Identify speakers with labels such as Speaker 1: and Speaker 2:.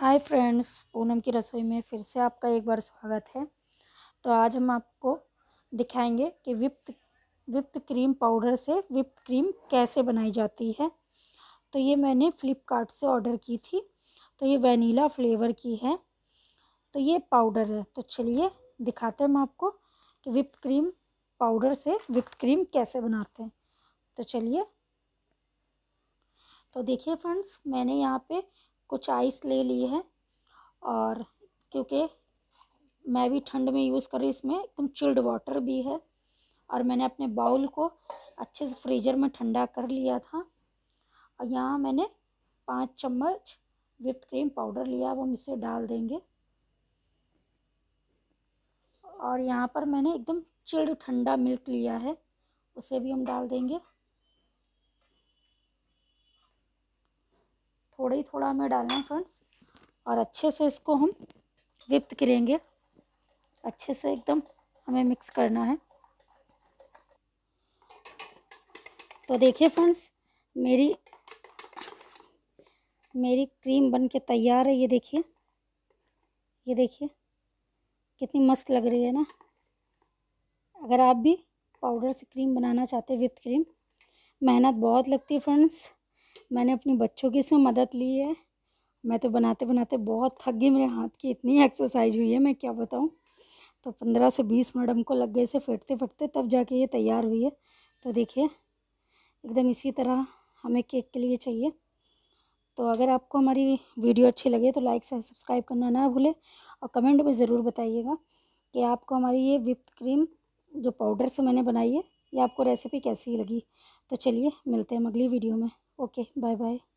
Speaker 1: hi friends Poonam की रसोई में फिर से आपका एक बार स्वागत है तो आज हम आपको दिखाएंगे कि विप्त विप्त क्रीम पाउडर से विप्त क्रीम कैसे बनाई जाती है तो ये मैंने फ़्लिपकार्ट से ऑर्डर की थी तो ये वनीला फ्लेवर की है तो ये पाउडर है तो चलिए दिखाते हैं हम आपको कि विप्त क्रीम पाउडर से विप्त क्रीम कैसे बनाते हैं तो चलिए तो देखिए फ्रेंड्स मैंने यहाँ पे कुछ आइस ले ली है और क्योंकि मैं भी ठंड में यूज़ कर रही हूँ इसमें एकदम चिल्ड वाटर भी है और मैंने अपने बाउल को अच्छे से फ्रीजर में ठंडा कर लिया था और यहाँ मैंने पाँच चम्मच विप्ड क्रीम पाउडर लिया वो हम इसे डाल देंगे और यहाँ पर मैंने एकदम चिल्ड ठंडा मिल्क लिया है उसे भी हम डाल देंगे थोड़ा ही थोड़ा हमें डालना है फ्रेंड्स और अच्छे से इसको हम विप्त करेंगे अच्छे से एकदम हमें मिक्स करना है तो देखिए फ्रेंड्स मेरी मेरी क्रीम बन के तैयार है ये देखिए ये देखिए कितनी मस्त लग रही है ना अगर आप भी पाउडर से क्रीम बनाना चाहते हैं विप्त क्रीम मेहनत बहुत लगती है फ्रेंड्स मैंने अपने बच्चों की इसमें मदद ली है मैं तो बनाते बनाते बहुत थक गई मेरे हाथ की इतनी एक्सरसाइज हुई है मैं क्या बताऊँ तो पंद्रह से बीस मिनट हमको लग गए से फटते फटते तब जाके ये तैयार हुई है तो देखिए एकदम इसी तरह हमें केक के लिए चाहिए तो अगर आपको हमारी वीडियो अच्छी लगे तो लाइक से सब्सक्राइब करना ना भूलें और कमेंट में ज़रूर बताइएगा कि आपको हमारी ये विप्ड क्रीम जो पाउडर से मैंने बनाई है ये आपको रेसिपी कैसी लगी तो चलिए मिलते हैं हम अगली वीडियो में ओके बाय बाय